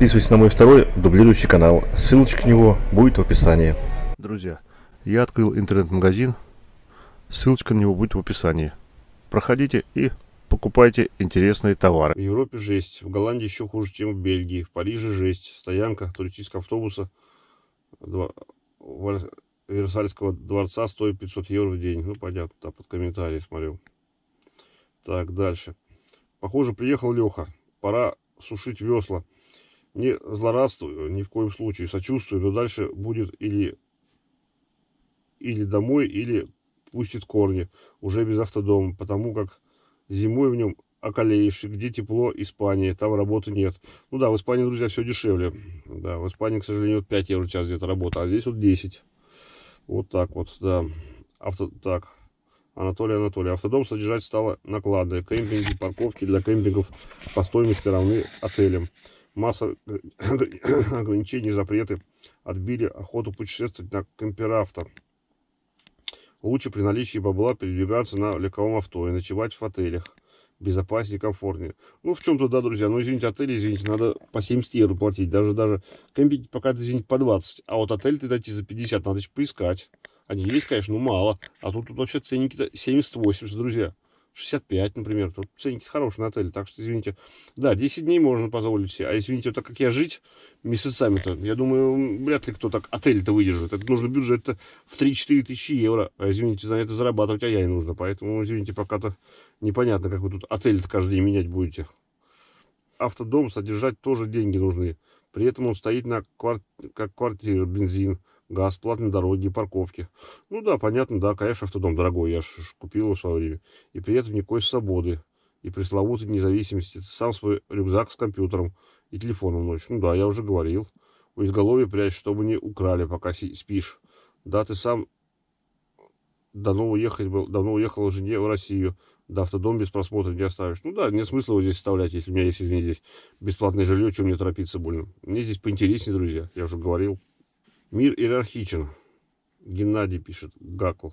подписывайтесь на мой второй дублирующий канал. Ссылочка к него будет в описании. Друзья, я открыл интернет-магазин. Ссылочка на него будет в описании. Проходите и покупайте интересные товары. В Европе жесть, в Голландии еще хуже, чем в Бельгии. В Париже жесть, стоянка туристического автобуса Версальского дворца стоит 500 евро в день. Ну, понятно, да, под комментарии смотрю. Так, дальше. Похоже, приехал Леха. Пора сушить весла. Не злорадствую ни в коем случае, сочувствую, но дальше будет или, или домой, или пустит корни, уже без автодома, потому как зимой в нем околеешь, где тепло, Испания, там работы нет. Ну да, в Испании, друзья, все дешевле. Да, в Испании, к сожалению, 5 евро в час где-то работа, а здесь вот 10. Вот так вот, да. Авто, так, Анатолий Анатолий. Автодом содержать стало накладно кемпинги, парковки для кемпингов по стоимости равны отелям. Масса э, ограничений запреты отбили охоту путешествовать на камперавто. Лучше при наличии бабла передвигаться на легковом авто и ночевать в отелях. Безопаснее и комфортнее. Ну, в чем-то, да, друзья. Ну, извините, отель, извините, надо по 70 евро платить. Даже, даже компить пока, извините, по 20. А вот отель ты дойти за 50, надо еще поискать. Они есть, конечно, ну мало. А тут, тут вообще ценники-то 70-80, друзья. 65, например. Тут ценники хорошие на отеле, так что, извините. Да, 10 дней можно позволить себе. А извините, вот так как я жить месяцами-то, я думаю, вряд ли кто так отель-то выдержит. Это нужно бюджет в 3-4 тысячи евро. А, извините, на это зарабатывать, а я и нужно. Поэтому, извините, пока-то непонятно, как вы тут отель-то каждый день менять будете. Автодом содержать тоже деньги нужны. При этом он стоит на квар... как квартира, бензин, газ, платные дороги, парковки. Ну да, понятно, да, конечно, автодом дорогой, я же купил его в свое время. И при этом никакой свободы и пресловутой независимости. Ты сам свой рюкзак с компьютером и телефоном ночью. Ну да, я уже говорил. У изголовья прячь, чтобы не украли, пока спишь. Да, ты сам давно, уехать был, давно уехал жене в Россию. Да, автодом без просмотра не оставишь. Ну да, нет смысла его здесь оставлять, если у меня есть, извини, здесь бесплатное жилье, чем мне торопиться больно. Мне здесь поинтереснее, друзья, я уже говорил. Мир иерархичен. Геннадий пишет, Гакл.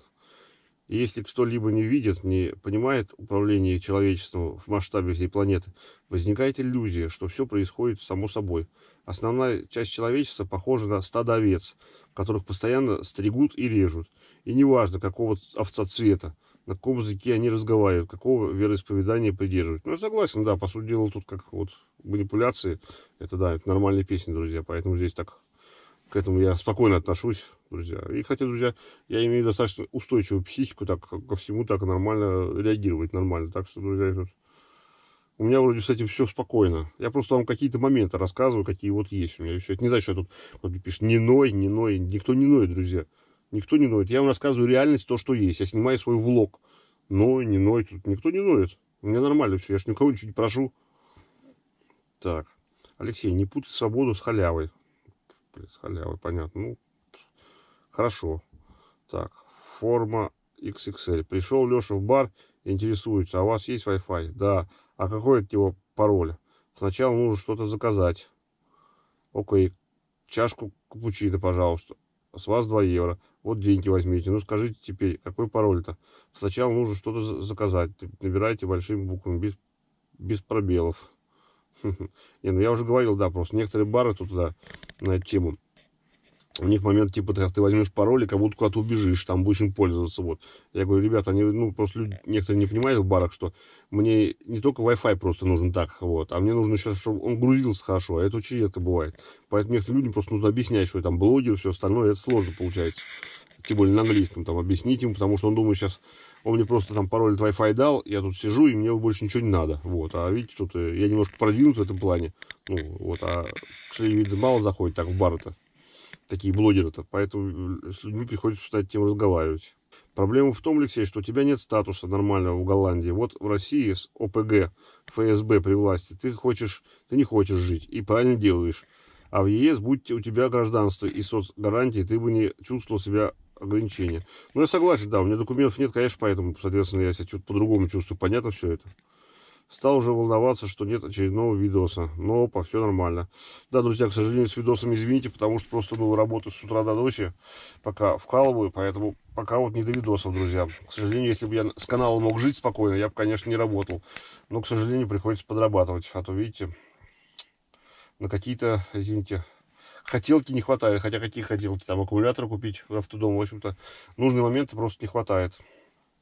Если кто-либо не видит, не понимает управление человечеством в масштабе всей планеты, возникает иллюзия, что все происходит само собой. Основная часть человечества похожа на стадо овец, которых постоянно стригут и режут. И неважно, какого овца цвета, на каком языке они разговаривают, какого вероисповедания придерживают. Ну, я согласен, да, по сути дела тут как вот манипуляции. Это, да, это нормальная песня, друзья, поэтому здесь так к этому я спокойно отношусь, друзья. И, хотя, друзья, я имею достаточно устойчивую психику, так ко всему так нормально реагировать, нормально. Так что, друзья, у меня вроде с этим все спокойно. Я просто вам какие-то моменты рассказываю, какие вот есть у меня. все. Это не значит, что я тут пишет, не ной, не ной. Никто не ноет, друзья. Никто не ноет. Я вам рассказываю реальность, то, что есть. Я снимаю свой влог. Ной, не ной. Тут никто не ноет. У меня нормально все. Я ж никого ничего не прошу. Так. Алексей, не путай свободу с халявой. Блин, с халявой, понятно. Ну, хорошо. Так, форма XXL. Пришел Леша в бар, интересуется, а у вас есть Wi-Fi? Да. А какой от него пароль? Сначала нужно что-то заказать. Окей. Чашку капучино, пожалуйста. С вас 2 евро. Вот деньги возьмите. Ну скажите теперь, какой пароль-то? Сначала нужно что-то заказать. Набирайте большими буквами, без, без пробелов. Не, ну я уже говорил, да, просто некоторые бары тут, да, на эту тему. У них момент, типа, так, ты возьмешь пароль и как будто куда-то убежишь, там будешь им пользоваться, вот. Я говорю, ребята, они, ну, просто люди, некоторые не понимают в барах, что мне не только Wi-Fi просто нужен так, вот, а мне нужно сейчас, чтобы он грузился хорошо, а это очень редко бывает. Поэтому некоторые людям просто нужно объяснять, что там блогер, все остальное, это сложно получается. Тем более на английском, там, объяснить им, потому что он думает сейчас, он мне просто там пароль от Wi-Fi дал, я тут сижу, и мне больше ничего не надо, вот. А видите, тут э, я немножко продвинут в этом плане, ну, вот, а, к мало заходит так в бары то Такие блогеры-то. Поэтому э, с людьми приходится стать тем разговаривать. Проблема в том, Алексей, что у тебя нет статуса нормального в Голландии. Вот в России с ОПГ, ФСБ при власти, ты хочешь, ты не хочешь жить и правильно делаешь. А в ЕС, будь у тебя гражданство и соцгарантии, ты бы не чувствовал себя ограничения. Ну, я согласен, да, у меня документов нет, конечно, поэтому, соответственно, я себя чуть по-другому чувствую. Понятно все это? Стал уже волноваться, что нет очередного видоса. Но по все нормально. Да, друзья, к сожалению, с видосом извините, потому что просто было работы с утра до ночи. Пока вкалываю, поэтому пока вот не до видосов, друзья. К сожалению, если бы я с канала мог жить спокойно, я бы, конечно, не работал. Но, к сожалению, приходится подрабатывать. А то, видите, на какие-то, извините, хотелки не хватает. Хотя какие хотелки? Там аккумулятор купить в автодом, в общем-то, нужный момент просто не хватает.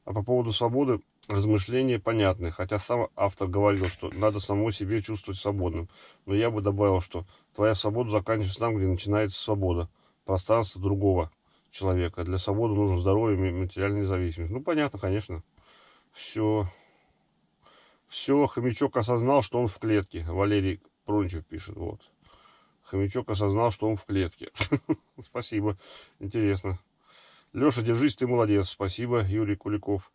А по поводу свободы размышления понятны, хотя сам автор говорил, что надо самому себе чувствовать свободным. Но я бы добавил, что твоя свобода заканчивается там, где начинается свобода, пространство другого человека. Для свободы нужно здоровье и материальная зависимость. Ну, понятно, конечно. Все. Все, хомячок осознал, что он в клетке. Валерий Прончев пишет, вот. Хомячок осознал, что он в клетке. Спасибо. Интересно. Леша, держись, ты молодец. Спасибо, Юрий Куликов.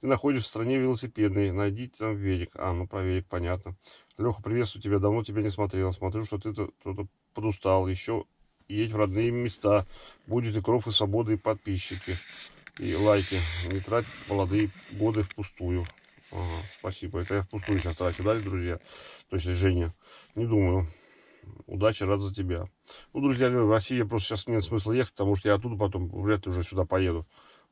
Ты находишься в стране велосипедной. Найди там велик. А, ну про велик, понятно. Леха, приветствую тебя. Давно тебя не смотрел. Смотрю, что ты кто-то подустал. Еще едь в родные места. Будет и кров, и свобода, и подписчики. И лайки. Не трать молодые годы впустую. Ага, спасибо. Это я впустую сейчас трачу, да, друзья? То есть Женя. Не думаю удачи, рад за тебя. Ну, друзья, в России просто сейчас нет смысла ехать, потому что я оттуда потом вряд ли уже сюда поеду,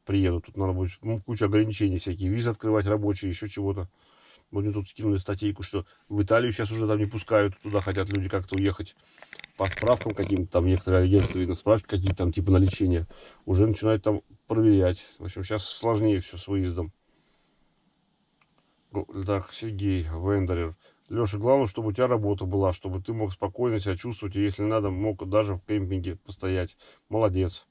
приеду. Тут надо будет ну, куча ограничений всякие, визы открывать рабочие, еще чего-то. Вот мне тут скинули статейку, что в Италию сейчас уже там не пускают, туда хотят люди как-то уехать по справкам каким-то, там некоторые агентства, видно, справки какие-то там, типа на лечение, уже начинают там проверять. В общем, сейчас сложнее все с выездом. Так, Сергей Вендерер. Леша, главное, чтобы у тебя работа была, чтобы ты мог спокойно себя чувствовать, и если надо, мог даже в кемпинге постоять. Молодец.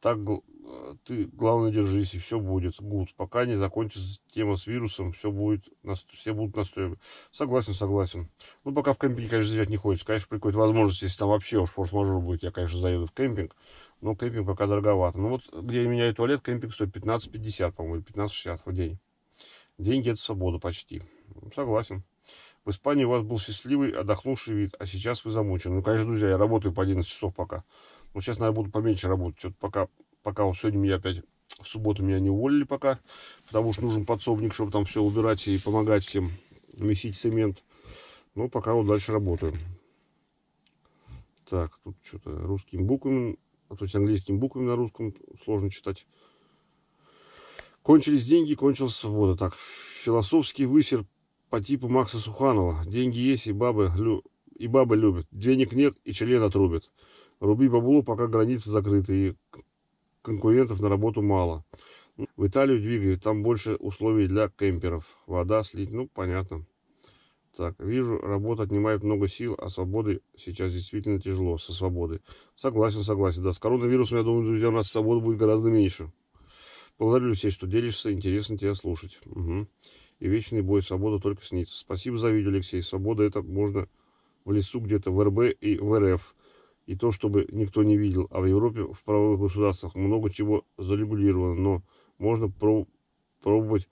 Так э, ты, главное, держись, и все будет. Гуд. Пока не закончится тема с вирусом, все будет, все будут настроены. Согласен, согласен. Ну, пока в кемпинге, конечно, взять не хочется. Конечно, при возможность то если там вообще уж форс-мажор будет, я, конечно, заеду в кемпинг. Но кемпинг пока дороговато. Ну, вот где я меняю туалет, кемпинг стоит 15-50, по-моему, 15-60 в день. Деньги – это свобода почти. Согласен. В Испании у вас был счастливый, отдохнувший вид, а сейчас вы замучены. Ну, конечно, друзья, я работаю по 11 часов пока. Но сейчас, наверное, буду поменьше работать. Что-то пока, пока вот сегодня меня опять, в субботу меня не уволили пока, потому что нужен подсобник, чтобы там все убирать и помогать всем месить цемент. Но пока вот дальше работаем. Так, тут что-то русскими буквами, а то есть английскими буквами на русском сложно читать. Кончились деньги, кончилась свобода. Так, философский высер по типу Макса Суханова. Деньги есть и бабы, лю... и бабы любят. Денег нет и члена трубят. Руби бабло, пока границы закрыты и конкурентов на работу мало. В Италию двигают, там больше условий для кемперов. Вода, слить, ну понятно. Так, вижу, работа отнимает много сил, а свободы сейчас действительно тяжело, со свободой. Согласен, согласен, да. С коронавирусом, я думаю, друзья, у нас свободы будет гораздо меньше. Благодарю всех, что делишься, интересно тебя слушать. Угу и вечный бой. Свобода только снится. Спасибо за видео, Алексей. Свобода это можно в лесу где-то в РБ и в РФ. И то, чтобы никто не видел. А в Европе, в правовых государствах много чего зарегулировано. Но можно про пробовать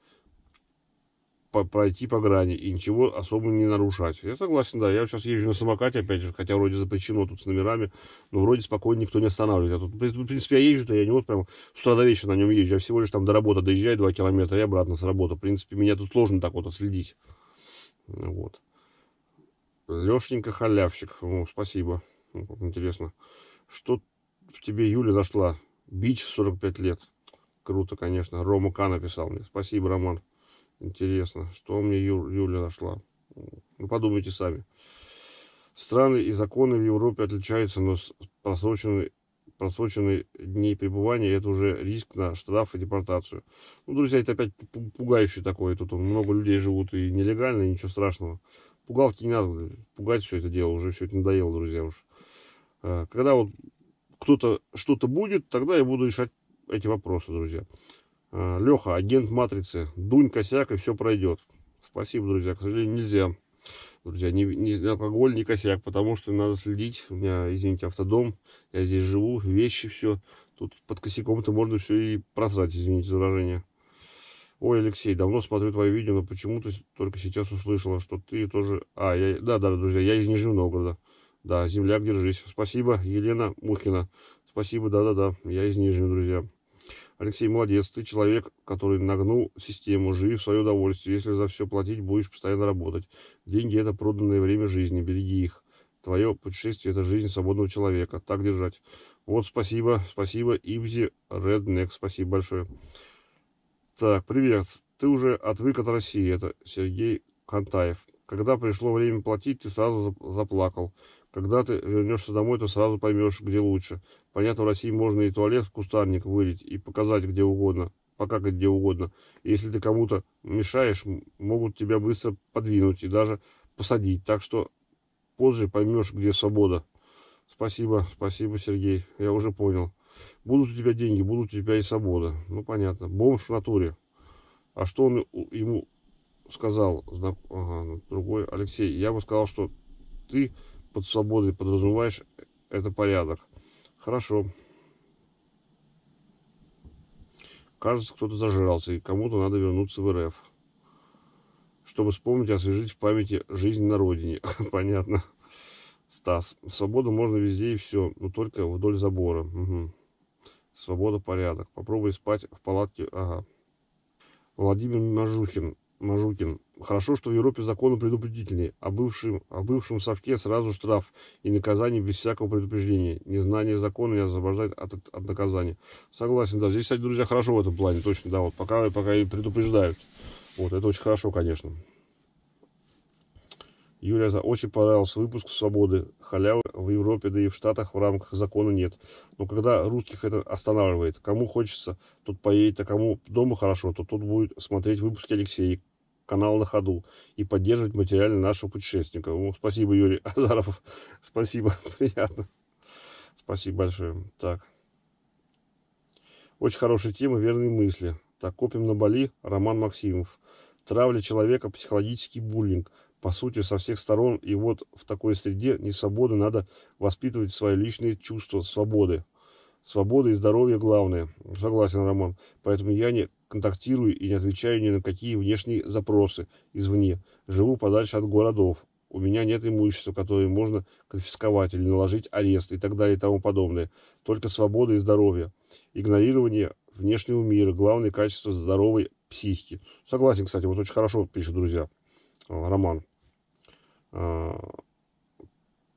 по пройти по грани и ничего особо не нарушать. Я согласен, да. Я сейчас езжу на самокате, опять же, хотя вроде запрещено тут с номерами, но вроде спокойно никто не останавливает. Я тут, в принципе, я езжу, то я не вот прям с утра до вечера на нем езжу. Я всего лишь там до работы доезжаю 2 километра и обратно с работы. В принципе, меня тут сложно так вот отследить. Вот. Лешенька халявщик. О, спасибо. Ну, интересно. Что в тебе Юля нашла? Бич 45 лет. Круто, конечно. Рома К написал мне. Спасибо, Роман. Интересно, что мне Ю, Юля нашла? Ну, подумайте сами. Страны и законы в Европе отличаются, но просроченные, просроченные дни пребывания – это уже риск на штраф и депортацию. Ну, друзья, это опять пугающий такой. Тут много людей живут и нелегально, и ничего страшного. Пугалки не надо пугать все это дело, уже все это надоело, друзья, уж. Э, когда вот кто-то что-то будет, тогда я буду решать эти вопросы, друзья. А, Леха, агент матрицы, дунь косяк и все пройдет. Спасибо, друзья. К сожалению, нельзя. Друзья, не, не алкоголь, не косяк, потому что надо следить. У меня, извините, автодом, я здесь живу, вещи все. Тут под косяком-то можно все и прозрать, извините за выражение. Ой, Алексей, давно смотрю твое видео, но почему-то только сейчас услышала, что ты тоже... А, я... да, да, друзья, я из Нижнего Новгорода. Да, земляк, держись. Спасибо, Елена Мухина. Спасибо, да-да-да, я из Нижнего, друзья. Алексей, молодец, ты человек, который нагнул систему, живи в свое удовольствие. Если за все платить, будешь постоянно работать. Деньги – это проданное время жизни, береги их. Твое путешествие – это жизнь свободного человека. Так держать. Вот, спасибо, спасибо, Ибзи Реднек, спасибо большое. Так, привет. Ты уже отвык от России. Это Сергей Кантаев. Когда пришло время платить, ты сразу заплакал. Когда ты вернешься домой, ты сразу поймешь, где лучше. Понятно, в России можно и туалет в кустарник вылить, и показать где угодно, покакать где угодно. если ты кому-то мешаешь, могут тебя быстро подвинуть и даже посадить. Так что позже поймешь, где свобода. Спасибо, спасибо, Сергей. Я уже понял. Будут у тебя деньги, будут у тебя и свобода. Ну, понятно. Бомж в натуре. А что он ему сказал знак, ага, другой Алексей, я бы сказал, что ты под свободой подразумеваешь э, это порядок. Хорошо. Кажется, кто-то зажрался, и кому-то надо вернуться в РФ. Чтобы вспомнить и освежить в памяти жизнь на родине. Понятно. Стас. Свободу можно везде и все, но только вдоль забора. Угу. Свобода, порядок. Попробуй спать в палатке. Ага. Владимир Мажухин. Мажукин. Хорошо, что в Европе законы предупредительные, а бывшим, а бывшим совке сразу штраф и наказание без всякого предупреждения. Незнание закона не освобождает от, от, от наказания. Согласен, да. Здесь, кстати, друзья, хорошо в этом плане, точно, да. Вот пока, пока и предупреждают. Вот, это очень хорошо, конечно. за очень понравился выпуск «Свободы». Халявы в Европе, да и в Штатах в рамках закона нет. Но когда русских это останавливает, кому хочется, тот поедет, а кому дома хорошо, то тот будет смотреть выпуски Алексея канал на ходу и поддерживать материально нашего путешественника. О, ну, спасибо, Юрий Азаров. Спасибо, приятно. Спасибо большое. Так. Очень хорошая тема, верные мысли. Так, копим на Бали, Роман Максимов. Травля человека, психологический буллинг. По сути, со всех сторон. И вот в такой среде не свободы надо воспитывать свои личные чувства свободы. Свобода и здоровье главное. Согласен, Роман. Поэтому я не контактирую и не отвечаю ни на какие внешние запросы извне. Живу подальше от городов. У меня нет имущества, которое можно конфисковать или наложить арест и так далее и тому подобное. Только свобода и здоровье. Игнорирование внешнего мира – главное качество здоровой психики. Согласен, кстати, вот очень хорошо пишет, друзья, э, Роман. А,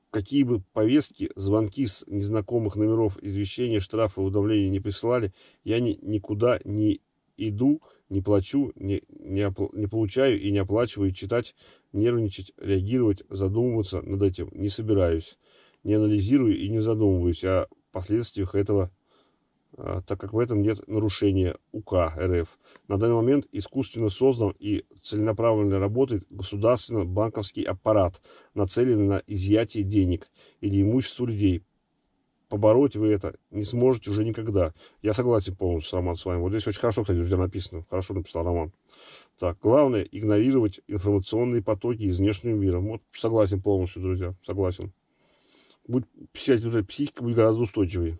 какие бы повестки, звонки с незнакомых номеров, извещения, штрафы, удавления не присылали, я ни, никуда не иду, не плачу, не, не, не получаю и не оплачиваю, читать, нервничать, реагировать, задумываться над этим не собираюсь, не анализирую и не задумываюсь о последствиях этого, а, так как в этом нет нарушения УК РФ. На данный момент искусственно создан и целенаправленно работает государственно-банковский аппарат, нацеленный на изъятие денег или имущества людей, побороть вы это не сможете уже никогда. Я согласен полностью, с романом с вами. Вот здесь очень хорошо, кстати, друзья, написано. Хорошо написал Роман. Так, главное, игнорировать информационные потоки из внешнего мира. Вот согласен полностью, друзья, согласен. Будь, уже психика будет гораздо устойчивее.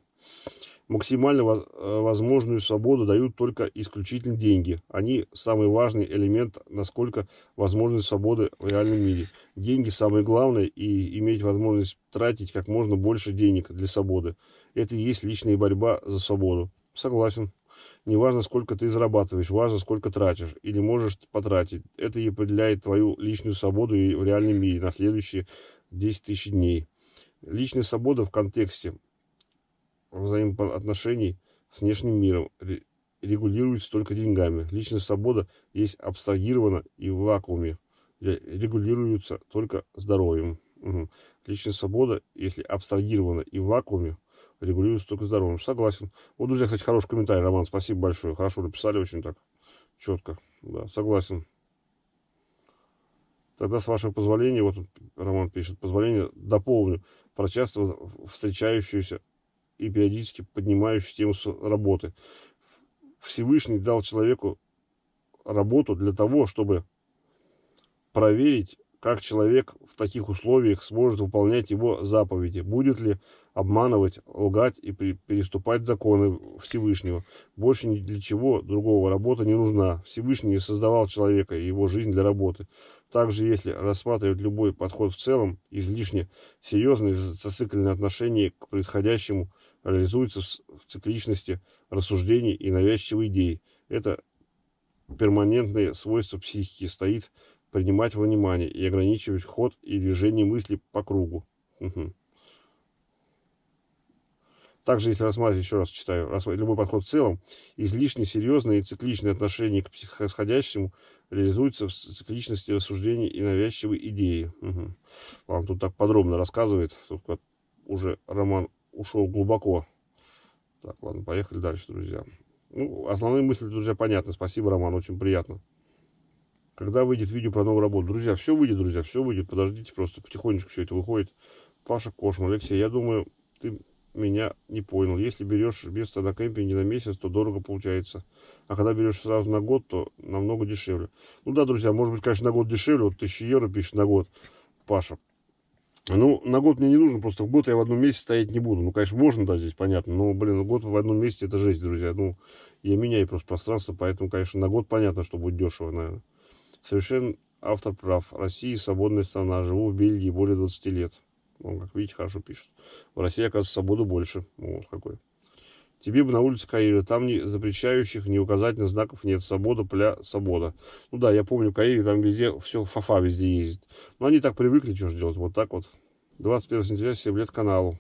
Максимально э, возможную свободу дают только исключительно деньги. Они самый важный элемент, насколько возможны свободы в реальном мире. Деньги самое главное и иметь возможность тратить как можно больше денег для свободы. Это и есть личная борьба за свободу. Согласен. Не важно, сколько ты зарабатываешь, важно, сколько тратишь или можешь потратить. Это и определяет твою личную свободу и в реальном мире на следующие 10 тысяч дней. Личная свобода в контексте взаимоотношений с внешним миром регулируется только деньгами. Личная свобода есть абстрагирована и в вакууме. Регулируется только здоровьем. Угу. Личная свобода, если абстрагирована и в вакууме, регулируется только здоровьем. Согласен. Вот, друзья, кстати, хороший комментарий, Роман. Спасибо большое. Хорошо написали очень так четко. Да, согласен. Тогда, с вашего позволения, вот Роман пишет, позволение дополню про часто встречающуюся и периодически поднимающую тему работы. Всевышний дал человеку работу для того, чтобы проверить, как человек в таких условиях сможет выполнять его заповеди, будет ли обманывать, лгать и переступать законы Всевышнего. Больше ни для чего другого работа не нужна. Всевышний создавал человека и его жизнь для работы. Также, если рассматривать любой подход в целом, излишне серьезный зацикленное отношение к происходящему – реализуется в цикличности рассуждений и навязчивой идеи. Это перманентное свойство психики стоит принимать во внимание и ограничивать ход и движение мысли по кругу. Угу. Также, если рассматривать, еще раз читаю, любой подход в целом, излишне серьезное и цикличное отношение к происходящему реализуется в цикличности рассуждений и навязчивой идеи. Угу. Ладно, тут так подробно рассказывает, тут уже роман ушел глубоко. Так, ладно, поехали дальше, друзья. Ну, основные мысли, друзья, понятны. Спасибо, Роман, очень приятно. Когда выйдет видео про новую работу? Друзья, все выйдет, друзья, все выйдет. Подождите, просто потихонечку все это выходит. Паша Кошман, Алексей, я думаю, ты меня не понял. Если берешь место на кемпинге на месяц, то дорого получается. А когда берешь сразу на год, то намного дешевле. Ну да, друзья, может быть, конечно, на год дешевле. Вот 1000 евро пишет на год Паша. Ну, на год мне не нужно, просто в год я в одном месте стоять не буду. Ну, конечно, можно, да, здесь понятно, но, блин, год в одном месте это жизнь, друзья. Ну, я меняю просто пространство, поэтому, конечно, на год понятно, что будет дешево, наверное. Совершенно автор прав. Россия свободная страна, живу в Бельгии более 20 лет. Он, как видите, хорошо пишет. В России, оказывается, свободы больше. Вот какой. Тебе бы на улице Каира, там ни запрещающих, ни указательных знаков нет. Свобода, пля, свобода. Ну да, я помню, в Каире там везде, все, фафа везде ездит. Но они так привыкли, что же делать, вот так вот. 21 сентября, 7 лет каналу.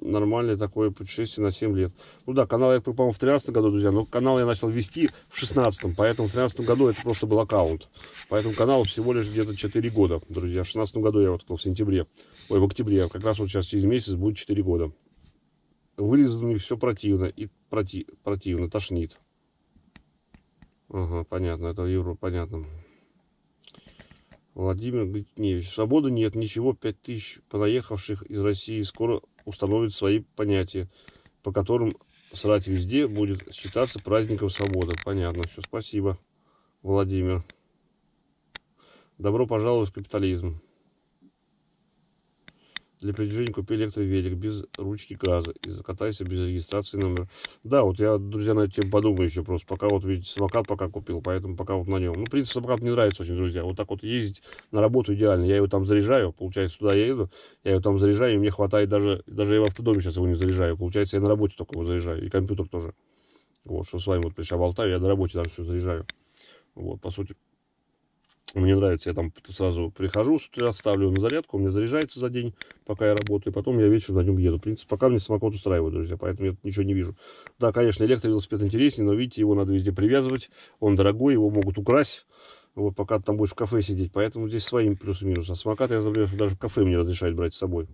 Нормальное такое путешествие на 7 лет. Ну да, канал я открыл, по-моему, в 13 году, друзья, но канал я начал вести в 16 поэтому в 13 году это просто был аккаунт. Поэтому канал всего лишь где-то 4 года, друзья. В 16 году я вот открыл, в сентябре, ой, в октябре, как раз вот сейчас через месяц будет 4 года вырезанными все противно и проти, противно, тошнит. Ага, понятно, это евро, понятно. Владимир Гритневич. Свободы нет, ничего, 5000 понаехавших из России скоро установят свои понятия, по которым срать везде будет считаться праздником свободы. Понятно, все, спасибо, Владимир. Добро пожаловать в капитализм для передвижения купи электровелик без ручки газа и закатайся без регистрации номера. Да, вот я, друзья, на эту подумаю еще просто. Пока вот, видите, самокат пока купил, поэтому пока вот на нем. Ну, в принципе, самокат мне нравится очень, друзья. Вот так вот ездить на работу идеально. Я его там заряжаю, получается, сюда я еду, я его там заряжаю, и мне хватает даже, даже я в автодоме сейчас его не заряжаю. Получается, я на работе только его заряжаю, и компьютер тоже. Вот, что с вами вот пришла болтаю, я на работе даже все заряжаю. Вот, по сути, мне нравится, я там сразу прихожу, с ставлю на зарядку, у меня заряжается за день, пока я работаю, потом я вечером на нем еду. В принципе, пока мне самокат устраивает, друзья, поэтому я ничего не вижу. Да, конечно, электровелосипед интереснее, но видите, его надо везде привязывать, он дорогой, его могут украсть, вот пока ты там будешь в кафе сидеть, поэтому здесь своим плюс и минус. А самокат, я забыл, даже в кафе мне разрешают брать с собой.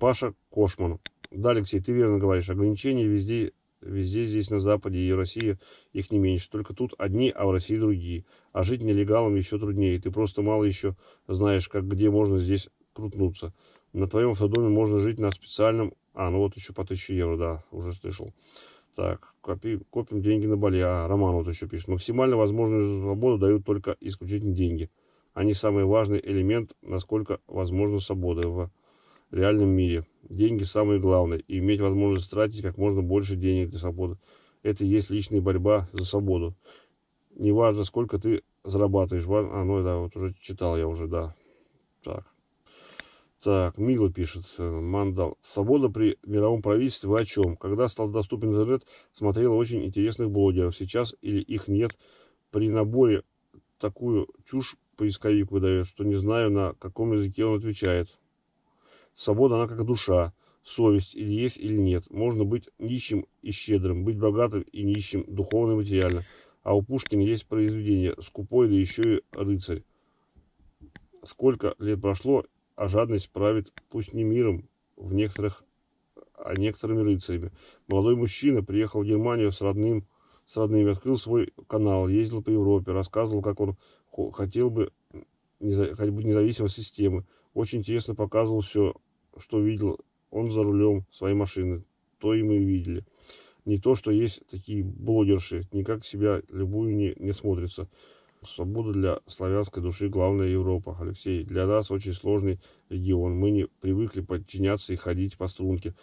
Паша Кошман. Да, Алексей, ты верно говоришь, ограничения везде Везде здесь на Западе и России их не меньше. Только тут одни, а в России другие. А жить нелегалом еще труднее. Ты просто мало еще знаешь, как где можно здесь крутнуться. На твоем автодоме можно жить на специальном... А, ну вот еще по 1000 евро, да, уже слышал. Так, копи, копим деньги на Бали. А, Роман вот еще пишет. Максимально возможную свободу дают только исключительно деньги. Они самый важный элемент, насколько возможно свобода реальном мире. Деньги самые главные И иметь возможность тратить как можно больше денег для свободы. Это и есть личная борьба за свободу. Неважно, сколько ты зарабатываешь. А, ну да, вот уже читал я уже, да. Так. Так, Мила пишет, э, Мандал. Свобода при мировом правительстве о чем? Когда стал доступен интернет, смотрела очень интересных блогеров. Сейчас или их нет. При наборе такую чушь поисковик выдает, что не знаю, на каком языке он отвечает. Свобода, она как душа, совесть, или есть, или нет. Можно быть нищим и щедрым, быть богатым и нищим, духовно и материально. А у Пушкина есть произведение «Скупой, да еще и рыцарь». Сколько лет прошло, а жадность правит, пусть не миром, в некоторых, а некоторыми рыцарями. Молодой мужчина приехал в Германию с родным, с родными, открыл свой канал, ездил по Европе, рассказывал, как он хотел бы, хотел независимой системы. Очень интересно показывал все что видел он за рулем своей машины, то и мы видели. Не то, что есть такие блогерши, никак себя любую не, не смотрится. Свобода для славянской души – главная Европа. Алексей, для нас очень сложный регион. Мы не привыкли подчиняться и ходить по струнке.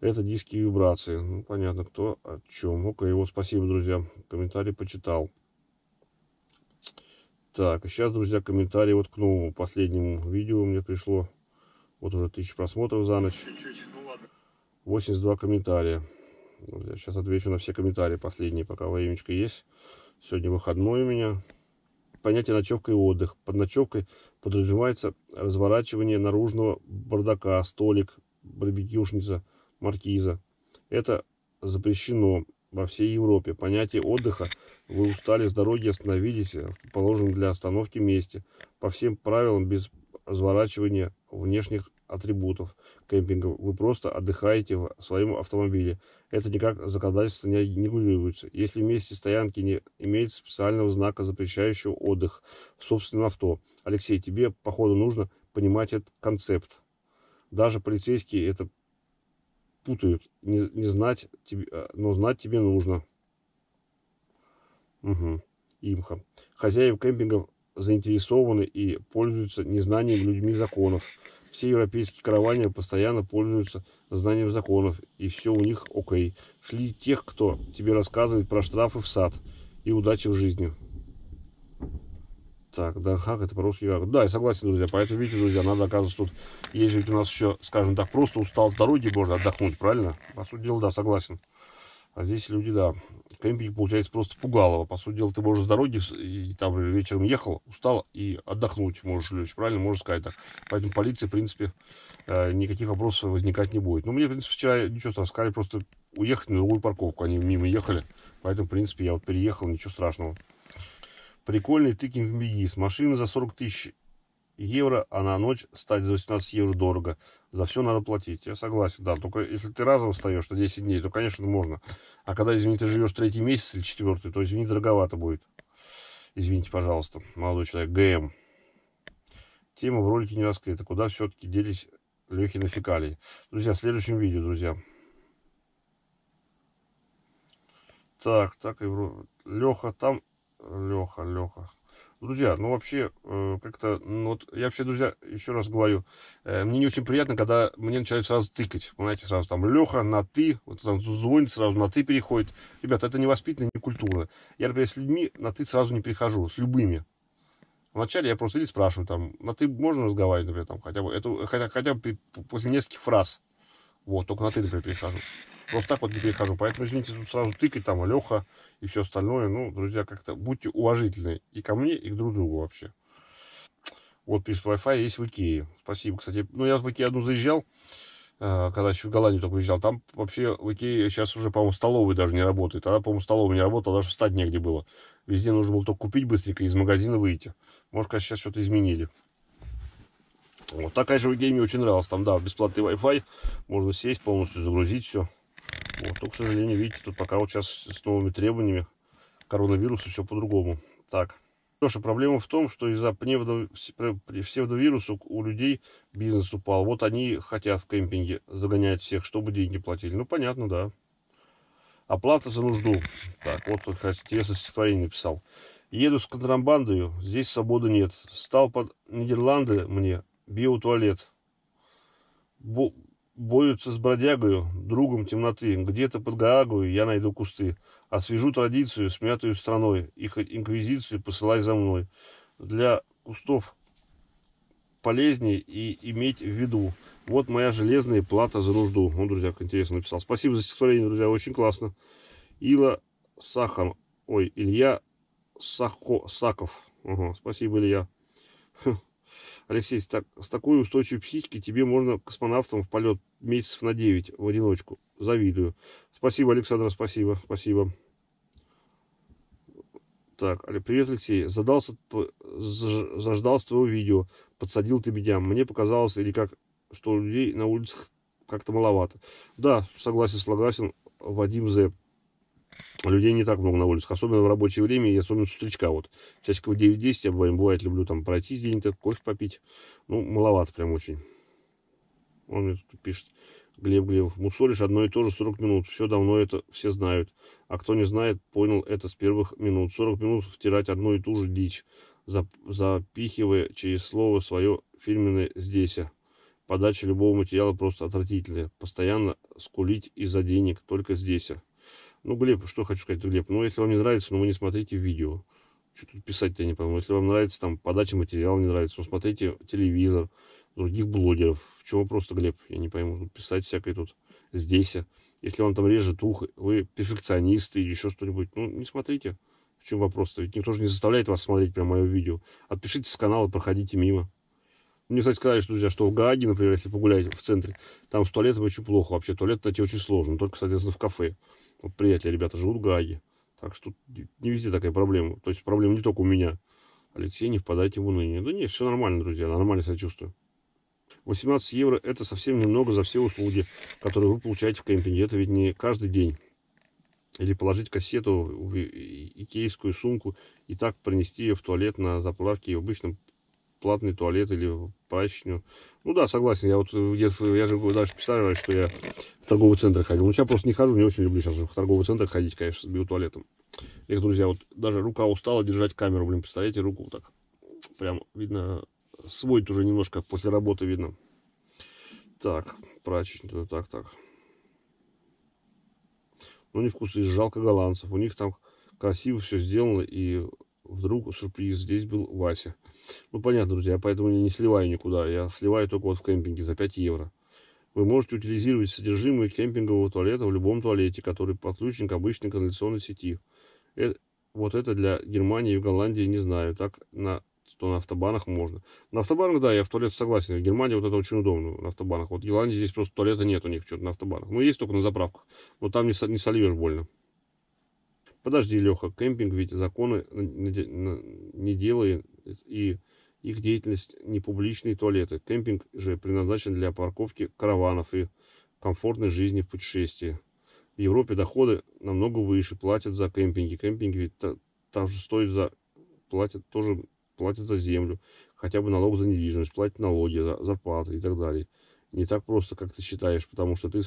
Это диски вибрации. Ну, понятно, кто о чем. Окей, его спасибо, друзья. Комментарий почитал. Так, сейчас, друзья, комментарий вот к новому последнему видео мне пришло. Вот уже 1000 просмотров за ночь. Чуть-чуть, ну ладно. 82 комментария. Я сейчас отвечу на все комментарии последние, пока времечко есть. Сегодня выходной у меня. Понятие ночевка и отдых. Под ночевкой подразумевается разворачивание наружного бардака, столик, барбекюшница, маркиза. Это запрещено во всей Европе. Понятие отдыха вы устали с дороги, остановились положен для остановки месте. По всем правилам без разворачивания внешних атрибутов кемпинга. Вы просто отдыхаете в своем автомобиле. Это никак законодательство не, не регулируется. Если вместе месте стоянки не имеет специального знака, запрещающего отдых в собственном авто. Алексей, тебе, походу, нужно понимать этот концепт. Даже полицейские это путают. Не, не знать тебе, а, но знать тебе нужно. Угу. Имха. Хозяев кемпингов заинтересованы и пользуются незнанием людьми законов. Все европейские караваны постоянно пользуются знанием законов, и все у них окей. Шли тех, кто тебе рассказывает про штрафы в сад и удачи в жизни. Так, Данхак это по-русски как? Да, я согласен, друзья. Поэтому, видите, друзья, надо, оказывается, тут, есть у нас еще, скажем так, просто устал с дороги, можно отдохнуть, правильно? По сути дела, да, согласен. А здесь люди, да, кемпинг получается просто пугалово. По сути дела, ты можешь с дороги, и там вечером ехал, устал, и отдохнуть можешь лечь. Правильно, можно сказать так. Поэтому полиции, в принципе, э, никаких вопросов возникать не будет. Но ну, мне, в принципе, вчера ничего сказали просто уехать на другую парковку. Они мимо ехали, поэтому, в принципе, я вот переехал, ничего страшного. Прикольный тыкинг беги. С машины за 40 тысяч евро, а на ночь стать за 18 евро дорого. За все надо платить. Я согласен, да. Только если ты разово встаешь на 10 дней, то, конечно, можно. А когда, извините живешь третий месяц или четвертый, то, извини, дороговато будет. Извините, пожалуйста, молодой человек. ГМ. Тема в ролике не раскрыта. Куда все-таки делись Лехи на фекалии? Друзья, в следующем видео, друзья. Так, так, и Леха там. Леха, Леха. Друзья, ну вообще, э, как-то, ну вот, я вообще, друзья, еще раз говорю, э, мне не очень приятно, когда мне начинают сразу тыкать, понимаете, сразу там Леха на ты, вот там звонит, сразу на ты переходит. Ребята, это не воспитанно, не культурно. Я, например, с людьми на ты сразу не прихожу, с любыми. Вначале я просто или спрашиваю, там, на ты можно разговаривать, например, там, хотя бы, это, хотя, хотя бы после нескольких фраз. Вот, только на ты, например, перехожу. Просто так вот не перехожу. Поэтому, извините, тут сразу тыкать, там, Алёха и все остальное. Ну, друзья, как-то будьте уважительны и ко мне, и к друг другу вообще. Вот пишет, Wi-Fi есть в Икее. Спасибо, кстати. Ну, я в Икею одну заезжал, э, когда еще в Голландию только выезжал. Там вообще в Икее сейчас уже, по-моему, столовые даже не работает. Тогда, по-моему, столовая не работала, даже встать негде было. Везде нужно было только купить быстренько и из магазина выйти. Может, конечно, сейчас что-то изменили. Вот такая же идея мне очень нравилась. Там, да, бесплатный Wi-Fi. Можно сесть, полностью загрузить все. Вот, только ну, к сожалению, видите, тут пока вот сейчас с новыми требованиями коронавируса все по-другому. Так. Леша, проблема в том, что из-за пневдо... псевдовируса у людей бизнес упал. Вот они хотят в кемпинге загонять всех, чтобы деньги платили. Ну, понятно, да. Оплата за нужду. Так, вот тут интересное стихотворение написал. Еду с контрабандою, здесь свободы нет. Стал под Нидерланды мне, биотуалет. Бо борются с бродягою, другом темноты. Где-то под Гаагою я найду кусты. Освежу традицию, смятую страной. Их инквизицию посылай за мной. Для кустов полезнее и иметь в виду. Вот моя железная плата за нужду. Он, ну, друзья, как интересно написал. Спасибо за стихотворение, друзья, очень классно. Ила Сахар. Ой, Илья Сахо, Саков. Ага, спасибо, Илья. Хм. Алексей, с, так, с такой устойчивой психикой тебе можно космонавтом в полет месяцев на 9 в одиночку. Завидую. Спасибо, Александр, спасибо, спасибо. Так, привет, Алексей. Задался, заждался твоего видео. Подсадил ты меня. Мне показалось, или как, что людей на улицах как-то маловато. Да, согласен, согласен, Вадим Зеп людей не так много на улице, особенно в рабочее время и особенно с утречка. Вот часиков 9-10 я бывает люблю там пройтись где-нибудь, кофе попить. Ну, маловато прям очень. Он мне тут пишет, Глеб Глебов, мусолишь одно и то же 40 минут, все давно это все знают. А кто не знает, понял это с первых минут. 40 минут втирать одну и ту же дичь, запихивая через слово свое фирменное «здесь». Подача любого материала просто отвратительная. Постоянно скулить из-за денег, только здесь. Ну, Глеб, что хочу сказать, Глеб, ну, если вам не нравится, ну, вы не смотрите видео. Что тут писать-то, я не понимаю. Если вам нравится, там, подача материала не нравится, ну, смотрите телевизор, других блогеров. Чего просто, Глеб, я не пойму, ну, писать всякое тут здесь. Если вам там режет ухо, вы перфекционисты или еще что-нибудь, ну, не смотрите. В чем вопрос-то? Ведь никто же не заставляет вас смотреть прям мое видео. Отпишитесь с канала, проходите мимо. Мне, кстати, сказали, что, друзья, что в Гааге, например, если погулять в центре, там с туалетом очень плохо. Вообще туалет найти очень сложно. Только, соответственно, в кафе. Вот приятели ребята живут в Гааге. Так что не везде такая проблема. То есть проблема не только у меня. Алексей, не впадайте в уныние. Да нет, все нормально, друзья, нормально себя чувствую. 18 евро – это совсем немного за все услуги, которые вы получаете в кемпинге. Это ведь не каждый день. Или положить кассету в икейскую сумку и так принести ее в туалет на заправке и в обычном платный туалет или прачечную. Ну да, согласен, я вот детстве, я же даже писал, что я в торговый центр ходил. Ну, сейчас просто не хожу, не очень люблю сейчас в торговый центр ходить, конечно, с биотуалетом. И, друзья, вот даже рука устала держать камеру, блин, представляете, руку вот так. Прям, видно, сводит уже немножко после работы, видно. Так, прачечную, так, так. Ну, не вкус, и жалко голландцев. У них там красиво все сделано, и Вдруг сюрприз, здесь был Вася. Ну, понятно, друзья, поэтому я не сливаю никуда. Я сливаю только вот в кемпинге за 5 евро. Вы можете утилизировать содержимое кемпингового туалета в любом туалете, который подключен к обычной канализационной сети. Это, вот это для Германии и Голландии не знаю. Так на что на автобанах можно. На автобанах, да, я в туалет согласен. В Германии вот это очень удобно на автобанах. Вот в Голландии здесь просто туалета нет у них что-то на автобанах. Ну, есть только на заправках. Но там не, не сольешь больно. Подожди, Леха, кемпинг ведь законы не делает и их деятельность не публичные туалеты. Кемпинг же предназначен для парковки караванов и комфортной жизни в путешествии. В Европе доходы намного выше, платят за кемпинги. Кемпинги ведь там же стоит за... платят тоже платят за землю, хотя бы налог за недвижимость, платят налоги, за, зарплаты и так далее не так просто, как ты считаешь, потому что ты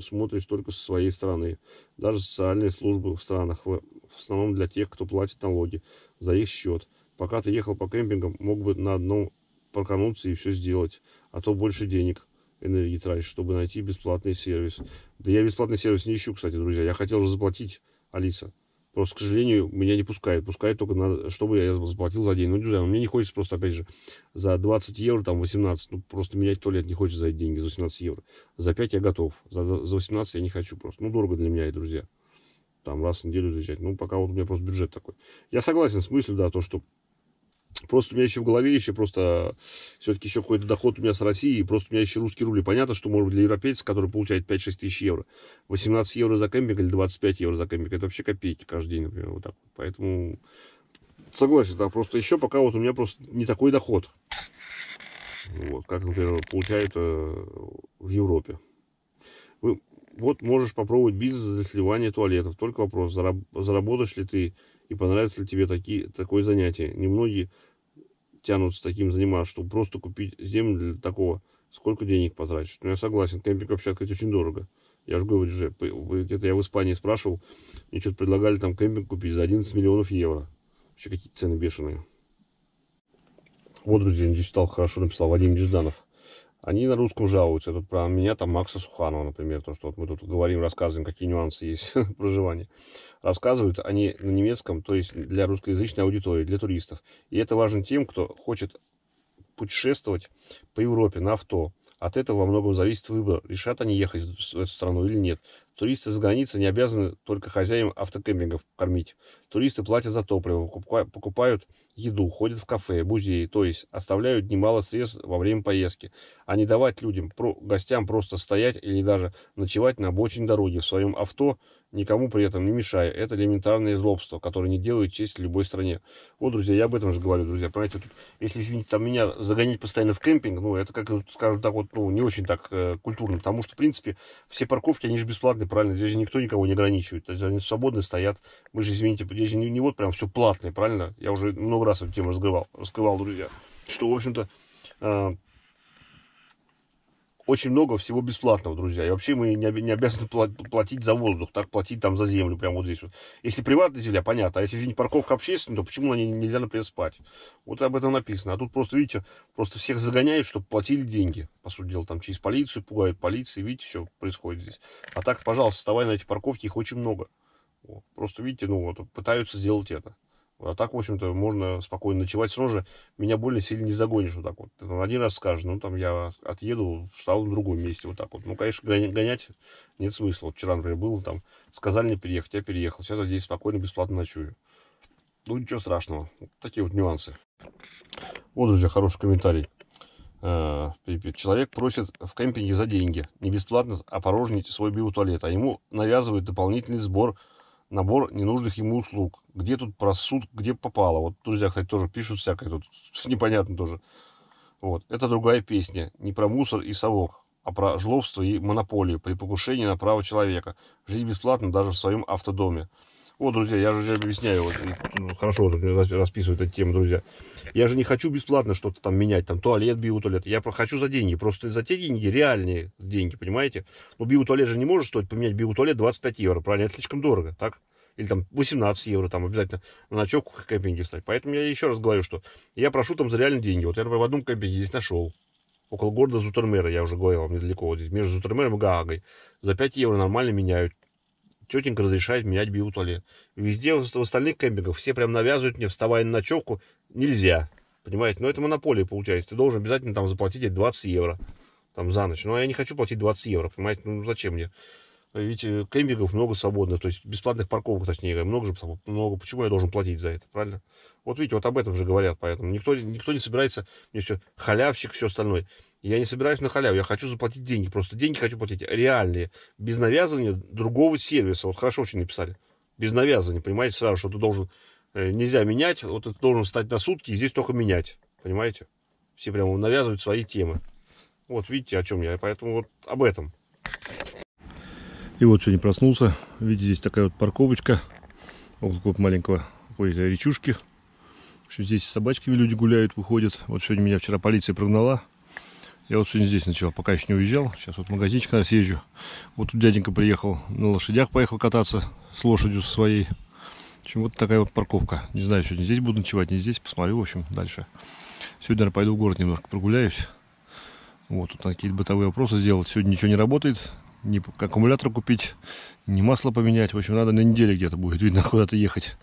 смотришь только со своей страны. Даже социальные службы в странах в основном для тех, кто платит налоги за их счет. Пока ты ехал по кемпингам, мог бы на одном прокануться и все сделать, а то больше денег энергии тратишь, чтобы найти бесплатный сервис. Да я бесплатный сервис не ищу, кстати, друзья. Я хотел же заплатить, Алиса. Просто, к сожалению, меня не пускают. Пускают только, на, чтобы я заплатил за день. Ну, друзья, мне не хочется просто, опять же, за 20 евро, там, 18. Ну, просто менять туалет не хочется за эти деньги, за 18 евро. За 5 я готов. За, за 18 я не хочу просто. Ну, дорого для меня и друзья. Там раз в неделю заезжать. Ну, пока вот у меня просто бюджет такой. Я согласен с мыслью, да, то, что Просто у меня еще в голове еще просто все-таки еще какой-то доход у меня с России, просто у меня еще русские рубль. Понятно, что, может быть, для европейца, который получает 5-6 тысяч евро, 18 евро за кемпинг или 25 евро за кемпинг, это вообще копейки каждый день, например, вот так. Поэтому согласен, да, просто еще пока вот у меня просто не такой доход, вот, как, например, получают э, в Европе. Вы, вот можешь попробовать бизнес для сливания туалетов. Только вопрос, зараб, заработаешь ли ты и понравится ли тебе такие, такое занятие. Немногие тянут с таким заниматься, чтобы просто купить землю для такого. Сколько денег потратишь? Ну, я согласен, кемпинг вообще открыть очень дорого. Я же говорю, уже где-то я в Испании спрашивал, мне что-то предлагали там кемпинг купить за 11 миллионов евро. Вообще какие цены бешеные. Вот, друзья, не читал, хорошо написал Вадим Нежданов. Они на русском жалуются. Тут про меня, там Макса Суханова, например, то, что вот мы тут говорим, рассказываем, какие нюансы есть проживания. Рассказывают они на немецком, то есть для русскоязычной аудитории, для туристов. И это важно тем, кто хочет путешествовать по Европе на авто. От этого во многом зависит выбор, решат они ехать в эту страну или нет. Туристы с границы не обязаны только хозяям автокемпингов кормить. Туристы платят за топливо, покупают еду, ходят в кафе, музеи, то есть оставляют немало средств во время поездки, а не давать людям, гостям просто стоять или даже ночевать на обочине дороги в своем авто никому при этом не мешая. Это элементарное злобство, которое не делает честь любой стране. Вот, друзья, я об этом же говорю, друзья. Понимаете, тут, если, извините, там меня загонять постоянно в кемпинг, ну, это, как скажем так, вот, ну, не очень так э, культурно, потому что, в принципе, все парковки, они же бесплатные, правильно? Здесь же никто никого не ограничивает, то есть они свободно стоят. Мы же, извините, здесь же не, не вот прям все платное, правильно? Я уже много раз эту тему раскрывал, раскрывал друзья, что, в общем-то, э, очень много всего бесплатного, друзья. И вообще мы не, не обязаны платить за воздух, так платить там за землю, прямо вот здесь вот. Если приватная земля, понятно, а если извините, парковка общественная, то почему на ней нельзя, например, спать? Вот об этом написано. А тут просто, видите, просто всех загоняют, чтобы платили деньги. По сути дела, там через полицию пугают полиции, видите, все происходит здесь. А так, пожалуйста, вставай на эти парковки, их очень много. Вот. Просто, видите, ну вот, пытаются сделать это. А так, в общем-то, можно спокойно ночевать. Сразу же меня более сильно не загонишь вот так вот. Ты один раз скажешь, ну, там, я отъеду, встал в другом месте вот так вот. Ну, конечно, гонять нет смысла. Вот вчера, например, было там, сказали мне переехать, я переехал. Сейчас я здесь спокойно, бесплатно ночую. Ну, ничего страшного. Вот такие вот нюансы. Вот, друзья, хороший комментарий. Э, Человек просит в кемпинге за деньги, не бесплатно а опорожнить свой биотуалет, а ему навязывают дополнительный сбор набор ненужных ему услуг. Где тут про где попало. Вот друзья, кстати, тоже пишут всякое тут, непонятно тоже. Вот, это другая песня, не про мусор и совок, а про жлобство и монополию при покушении на право человека. Жить бесплатно даже в своем автодоме. Вот, друзья, я же объясняю, вот, ну, хорошо вот, расписываю эту тему, друзья. Я же не хочу бесплатно что-то там менять, там туалет, биотуалет. Я хочу за деньги, просто за те деньги, реальные деньги, понимаете? Ну биотуалет же не может стоить поменять биотуалет 25 евро, правильно? Это слишком дорого, так? или там 18 евро, там обязательно на ночевку в кемпинге стать. Поэтому я еще раз говорю, что я прошу там за реальные деньги. Вот я, например, в одном кемпинге здесь нашел, около города Зутермера, я уже говорил вам недалеко, вот здесь между Зутермером и Гаагой. За 5 евро нормально меняют Тетенька разрешает менять биотуалет. Везде в остальных кемпингах все прям навязывают мне, вставая на ночевку, нельзя. Понимаете? Но это монополия получается. Ты должен обязательно там заплатить 20 евро там за ночь. Но ну, а я не хочу платить 20 евро, понимаете? Ну зачем мне? Ведь э, кемпингов много свободных, то есть бесплатных парковок, точнее, много же много. Почему я должен платить за это, правильно? Вот видите, вот об этом же говорят, поэтому никто, никто не собирается, мне все, халявщик, все остальное. Я не собираюсь на халяву, я хочу заплатить деньги, просто деньги хочу платить реальные, без навязывания другого сервиса. Вот хорошо очень написали, без навязывания, понимаете, сразу, что ты должен, э, нельзя менять, вот ты должен встать на сутки и здесь только менять, понимаете? Все прямо навязывают свои темы. Вот видите, о чем я, поэтому вот об этом. И вот сегодня проснулся. Видите, здесь такая вот парковочка. Около какого-то маленького какой-то речушки. Что здесь собачки люди гуляют, выходят. Вот сегодня меня вчера полиция прогнала. Я вот сегодня здесь начал, пока еще не уезжал. Сейчас вот магазинчик на съезжу. Вот тут дяденька приехал, на лошадях поехал кататься с лошадью со своей. В общем, вот такая вот парковка. Не знаю, сегодня здесь буду ночевать, не здесь. Посмотрю, в общем, дальше. Сегодня, наверное, пойду в город немножко прогуляюсь. Вот, тут какие-то бытовые вопросы сделать. Сегодня ничего не работает не аккумулятор купить, не масло поменять. В общем, надо на неделе где-то будет, видно, куда-то ехать.